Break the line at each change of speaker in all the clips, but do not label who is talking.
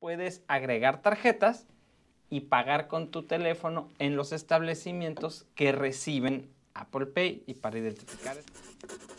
puedes agregar tarjetas y pagar con tu teléfono en los establecimientos que reciben Apple Pay y para identificar este.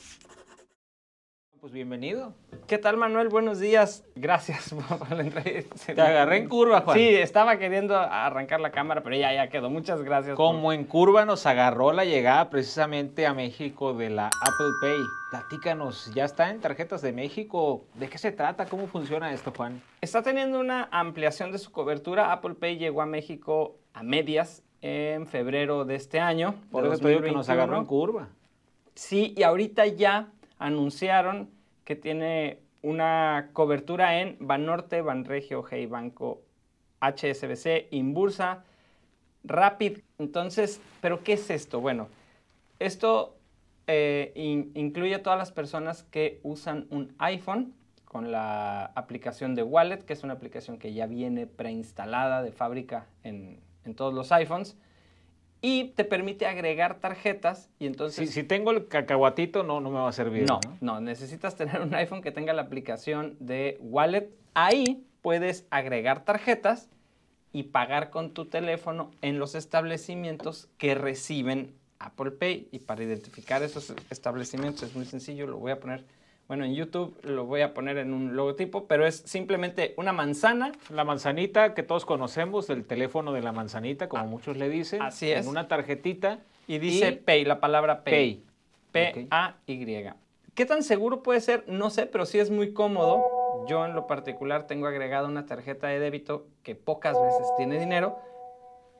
Pues bienvenido. ¿Qué tal, Manuel? Buenos días. Gracias por la entrevista. Te agarré en curva, Juan. Sí, estaba queriendo arrancar la cámara, pero ya, ya quedó. Muchas gracias. Como en curva nos agarró la llegada precisamente a México de la Apple Pay. Platícanos, ¿ya está en tarjetas de México? ¿De qué se trata? ¿Cómo funciona esto, Juan? Está teniendo una ampliación de su cobertura. Apple Pay llegó a México a medias en febrero de este año. Por eso te digo que nos agarró en curva. Sí, y ahorita ya anunciaron que tiene una cobertura en Banorte, Banregio, Hey Banco, HSBC, Inbursa, Rapid. Entonces, ¿pero qué es esto? Bueno, esto eh, incluye a todas las personas que usan un iPhone con la aplicación de Wallet, que es una aplicación que ya viene preinstalada de fábrica en todos los iPhones y te permite agregar tarjetas y entonces... Si, tengo el cacahuatito no, no me va a servir. no, no, necesitas tener un iPhone que tenga la aplicación de Wallet. Ahí puedes agregar tarjetas y pagar con tu teléfono en los establecimientos que reciben Apple Pay. Y para identificar esos establecimientos es muy sencillo, lo voy a poner bueno, en YouTube lo voy a poner en un logotipo, pero es simplemente una manzana. La manzanita que todos conocemos, el teléfono de la manzanita, como ah, muchos le dicen. Así es. En una tarjetita. Y dice Pay, la palabra Pay. P-A-Y. ¿Qué tan seguro puede ser? No sé, pero sí es muy cómodo. Yo en lo particular tengo agregada una tarjeta de débito que pocas veces tiene dinero,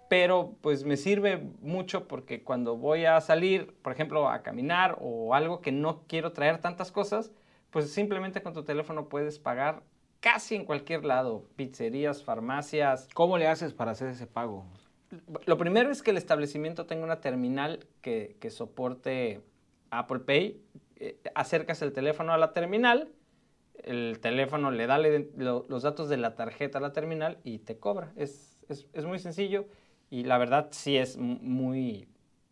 pero pues me sirve mucho porque cuando voy a salir, por ejemplo, a caminar o algo que no quiero traer tantas cosas, pues simplemente con tu teléfono puedes pagar casi en cualquier lado, pizzerías, farmacias. ¿Cómo le haces para hacer ese pago? Lo primero es que el establecimiento tenga una terminal que, soporte Apple Pay. Eh, acercas el teléfono a la terminal, el teléfono le da los datos de la tarjeta a la terminal y te cobra. Es, es muy sencillo y la verdad sí es muy,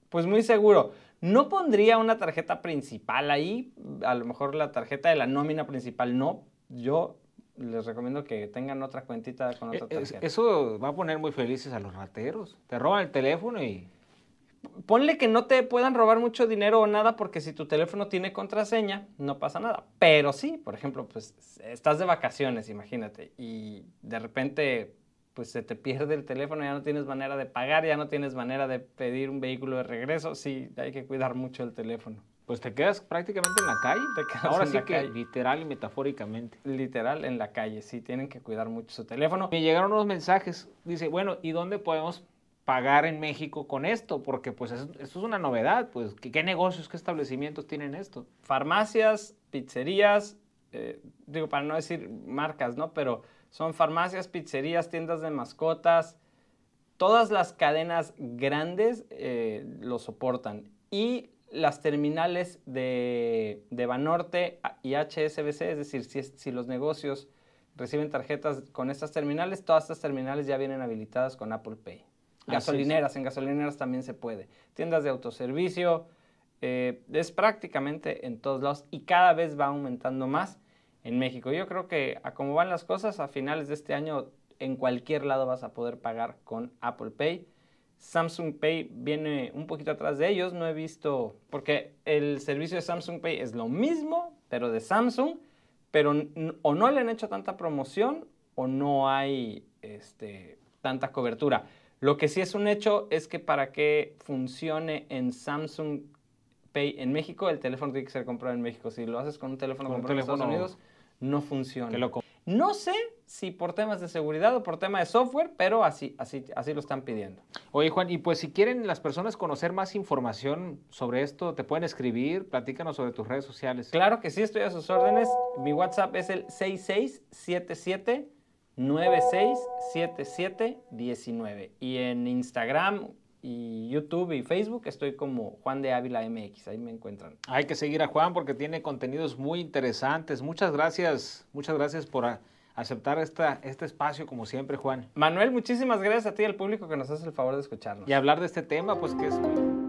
pues muy seguro. No pondría una tarjeta principal ahí, a lo mejor la tarjeta de la nómina principal no. Yo les recomiendo que tengan otra cuentita con otra e-, tarjeta. Eso va a poner muy felices a los rateros. Te roban el teléfono y... Ponle que no te puedan robar mucho dinero o nada porque si tu teléfono tiene contraseña, no pasa nada. Pero sí, por ejemplo, pues estás de vacaciones, imagínate, y de repente pues se te pierde el teléfono, ya no tienes manera de pagar, ya no tienes manera de pedir un vehículo de regreso. Sí, hay que cuidar mucho el teléfono. Pues te quedas prácticamente en la calle. Ahora sí que literal y metafóricamente. Literal en la calle, sí, tienen que cuidar mucho su teléfono. Me llegaron unos mensajes, dice, bueno, ¿y dónde podemos pagar en México con esto? Porque pues esto es una novedad, pues qué negocios, qué establecimientos tienen esto? Farmacias, pizzerías, eh, digo, para no decir marcas, ¿no? Pero son farmacias, pizzerías, tiendas de mascotas, todas las cadenas grandes eh, lo soportan. Y las terminales de, Banorte y HSBC, es decir, si, si, los negocios reciben tarjetas con estas terminales, todas estas terminales ya vienen habilitadas con Apple Pay. Gasolineras, en gasolineras también se puede. Tiendas de autoservicio, eh, es prácticamente en todos lados y cada vez va aumentando más en México. Yo creo que a como van las cosas, a finales de este año en cualquier lado vas a poder pagar con Apple Pay. Samsung Pay viene un poquito atrás de ellos, no he visto, porque el servicio de Samsung Pay es lo mismo, pero de Samsung, pero o no le han hecho tanta promoción o no hay este, tanta cobertura. Lo que sí es un hecho es que para que funcione en Samsung en México, el teléfono tiene que ser comprado en México. Si lo haces con un teléfono comprado en Estados Unidos, no funciona. No sé si por temas de seguridad o por tema de software, pero así, así, así lo están pidiendo. Oye, Juan, y pues si quieren las personas conocer más información sobre esto, te pueden escribir, platícanos sobre tus redes sociales. Claro que sí, estoy a sus órdenes. Mi WhatsApp es el 6677 967719 y en Instagram y YouTube y Facebook estoy como Juan de Ávila MX, ahí me encuentran. Hay que seguir a Juan porque tiene contenidos muy interesantes. Muchas gracias, muchas gracias por aceptar esta, este espacio como siempre, Juan. Manuel, muchísimas gracias a ti y al público que nos hace el favor de escucharnos. Y hablar de este tema, pues que es...